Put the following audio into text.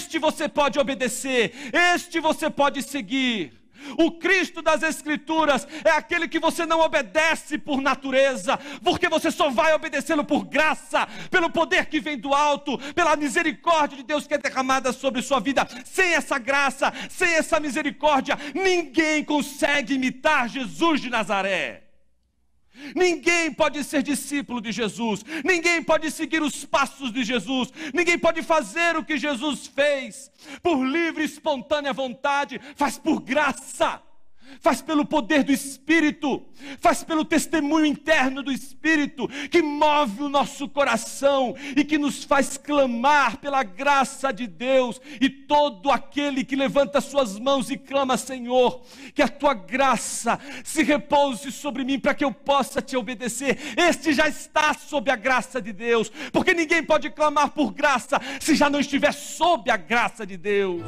Este você pode obedecer, este você pode seguir. O Cristo das Escrituras é aquele que você não obedece por natureza, porque você só vai obedecê-lo por graça, pelo poder que vem do alto, pela misericórdia de Deus que é derramada sobre sua vida. Sem essa graça, sem essa misericórdia, ninguém consegue imitar Jesus de Nazaré. Ninguém pode ser discípulo de Jesus, ninguém pode seguir os passos de Jesus, ninguém pode fazer o que Jesus fez por livre e espontânea vontade, faz por graça, faz pelo poder do Espírito faz pelo testemunho interno do Espírito que move o nosso coração e que nos faz clamar pela graça de Deus. E todo aquele que levanta suas mãos e clama, Senhor, que a tua graça se repouse sobre mim para que eu possa te obedecer, este já está sob a graça de Deus, porque ninguém pode clamar por graça se já não estiver sob a graça de Deus.